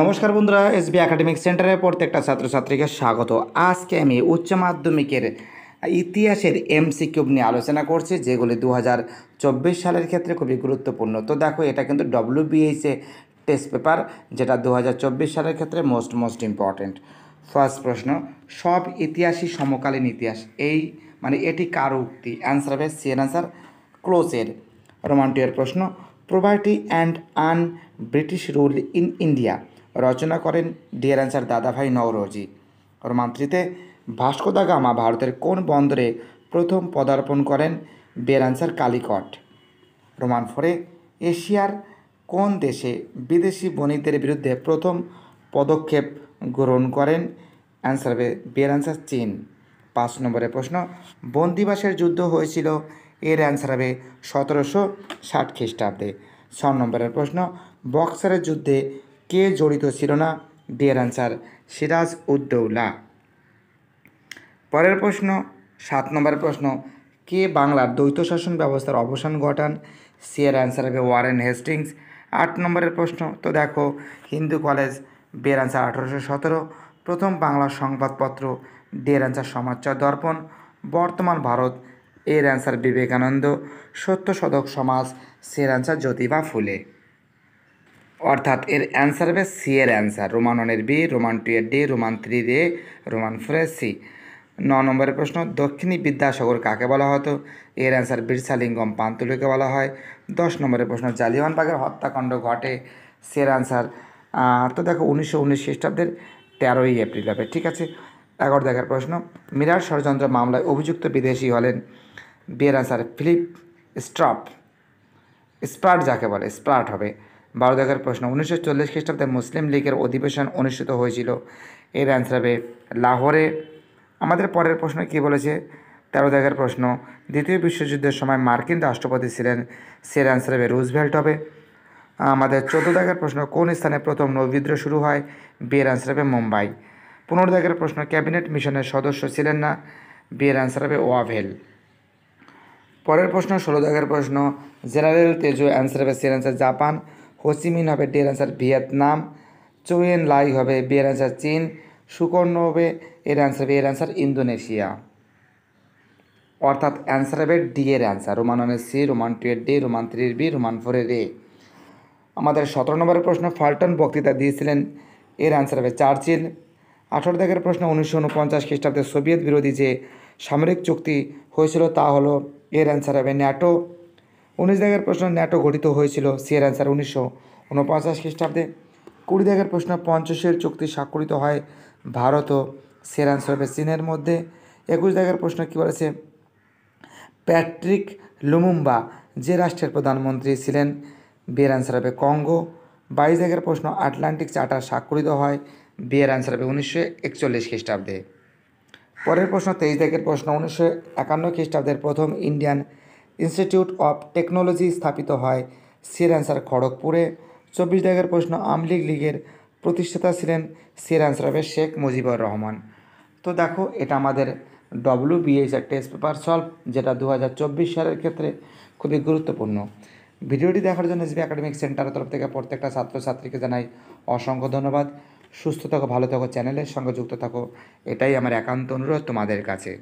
নমস্কার বন্ধুরা S B academic সেন্টারে প্রত্যেকটা ছাত্রছাত্রীকে স্বাগত আজকে আমি উচ্চ মাধ্যমিকের ইতিহাসের কিউব নিয়ে আলোচনা করছি যেগুলি দু সালের ক্ষেত্রে খুবই গুরুত্বপূর্ণ তো দেখো এটা কিন্তু বিএইচে টেস্ট পেপার যেটা দু সালের ক্ষেত্রে মোস্ট মোস্ট ইম্পর্ট্যান্ট ফার্স্ট প্রশ্ন সব ইতিহাসই সমকালীন ইতিহাস এই মানে এটি কার উক্তি অ্যান্সার হবে সিএন অ্যান্সার ক্লোজের রোমান্টিয়ার প্রশ্ন poverty and un British rule in India রচনা করেন ডিয়ার অ্যান্সার দাদাভাই নওরোজি রোমান্ত্রিতে ভাস্কো দা গামা ভারতের কোন বন্দরে প্রথম পদার্পণ করেন বিয়ের অ্যান্সার কালিকট রোমান ফোরে এশিয়ার কোন দেশে বিদেশি বণিকদের বিরুদ্ধে প্রথম পদক্ষেপ গ্রহণ করেন অ্যান্সার বিয়ের অ্যান্সার চীন পাঁচ নম্বরের প্রশ্ন বন্দিবাসের যুদ্ধ হয়েছিল এর অ্যান্সার হবে সতেরোশো ষাট খ্রিস্টাব্দে ছ নম্বরের প্রশ্ন বক্সারের যুদ্ধে কে জড়িত ছিল না ডিয়ার আনসার সিরাজ উদ্দৌলা পরের প্রশ্ন সাত নম্বর প্রশ্ন কে বাংলার দ্বৈত শাসন ব্যবস্থার অবসান ঘটান সিয়ার অ্যান্সার হবে ওয়ারেন হেস্টিংস আট নম্বরের প্রশ্ন তো দেখো হিন্দু কলেজ বের অ্যান্সার আঠেরোশো সতেরো প্রথম বাংলা সংবাদপত্র ডের অ্যান্সার সমাচার দর্পণ বর্তমান ভারত এর অ্যান্সার বিবেকানন্দ সত্য সদক সমাজ সের অ্যান্সার জ্যোতিবা ফুলে অর্থাৎ এর অ্যান্সার হবে সি এর answer Roman B Roman two এর ডি রোমান থ্রির এ রোমান ফোর সি ন নম্বরের প্রশ্ন দক্ষিণী বিদ্যাসাগর কাকে বলা হতো এর অ্যান্সার বিরসালিঙ্গম পান্তুলুকে বলা হয় দশ নম্বরের প্রশ্ন জালিওয়ানবাগের হত্যাকাণ্ড ঘটে সের অ্যান্সার তো দেখো উনিশশো উনিশ খ্রিস্টাব্দের তেরোই এপ্রিল হবে ঠিক আছে এগারো দেখার প্রশ্ন মিরাট ষড়যন্ত্র মামলায় অভিযুক্ত বিদেশি হলেন বিয়ের অ্যান্সার ফিলিপ স্ট্রপ স্প্রাট যাকে বলে স্প্রাট হবে বারো দেখার প্রশ্ন উনিশশো চল্লিশ খ্রিস্টাব্দে মুসলিম লীগের অধিবেশন অনুষ্ঠিত হয়েছিল এর অ্যান্সার হবে লাহোরে আমাদের পরের প্রশ্ন কি বলেছে তেরো দেখার প্রশ্ন দ্বিতীয় বিশ্বযুদ্ধের সময় মার্কিন রাষ্ট্রপতি ছিলেন সের অ্যান্সার হবে রুজভেল্ট হবে আমাদের চোদ্দো দেখার প্রশ্ন কোন স্থানে প্রথম নৌবিদ্রোহ শুরু হয় বিয়ের অ্যান্সার হবে মুম্বাই পনেরো দেখার প্রশ্ন ক্যাবিনেট মিশনের সদস্য ছিলেন না বিয়ের অ্যান্সার হবে ওয়াভেল পরের প্রশ্ন ষোলো দেখার প্রশ্ন জেনারেল তেজু অ্যান্সার হবে সের অ্যান্সার জাপান হোচিমিন হবে ডের অ্যান্সার ভিয়েতনাম চুয়েন লাই হবে বিয়ের অ্যান্সার চীন সুকর্ণ হবে এর অ্যান্সার হবে এর অ্যান্সার ইন্দোনেশিয়া অর্থাৎ অ্যান্সার হবে ডি এর অ্যান্সার রোমান ওয়ানের সি রোমান টু এর ডি রোমান থ্রির বি রোমান ফোরের এ আমাদের সতেরো নম্বরের প্রশ্ন ফাল্টন বক্তৃতা দিয়েছিলেন এর অ্যান্সার হবে চার্চিল আঠারো দাগের প্রশ্ন উনিশশো উনপঞ্চাশ খ্রিস্টাব্দে সোভিয়েত বিরোধী যে সামরিক চুক্তি হয়েছিল তা হলো এর অ্যান্সার হবে ন্যাটো উনিশ দাগের প্রশ্ন ন্যাটো গঠিত হয়েছিল সিয়ের অ্যান্সার উনিশশো উনপঞ্চাশ খ্রিস্টাব্দে কুড়ি দাগের প্রশ্ন পঞ্চাশের চুক্তি স্বাক্ষরিত হয় ভারত ও সিয়ের অ্যান্সার হবে চীনের মধ্যে একুশ দাগের প্রশ্ন কী বলেছে প্যাট্রিক লুমুম্বা যে রাষ্ট্রের প্রধানমন্ত্রী ছিলেন বিয়ের অ্যান্সার হবে কঙ্গো বাইশ দাগের প্রশ্ন আটলান্টিক চার্টার স্বাক্ষরিত হয় বিয়ের অ্যান্সার হবে উনিশশো একচল্লিশ খ্রিস্টাব্দে পরের প্রশ্ন তেইশ দাগের প্রশ্ন উনিশশো একান্ন খ্রিস্টাব্দের প্রথম ইন্ডিয়ান ইনস্টিটিউট অফ টেকনোলজি স্থাপিত হয় সের অ্যান্সার খড়গপুরে চব্বিশ দাগের প্রশ্ন আমলিগ লীগের প্রতিষ্ঠাতা ছিলেন সের অ্যান্সার হবে শেখ মুজিবুর রহমান তো দেখো এটা আমাদের W BHR test paper solve যেটা দু সালের ক্ষেত্রে খুবই গুরুত্বপূর্ণ ভিডিওটি দেখার জন্য এসবি একাডেমিক সেন্টারের তরফ থেকে প্রত্যেকটা ছাত্রছাত্রীকে জানাই অসংখ্য ধন্যবাদ সুস্থ থাকো ভালো থাকো চ্যানেলের সঙ্গে যুক্ত থাকো এটাই আমার একান্ত অনুরোধ তোমাদের কাছে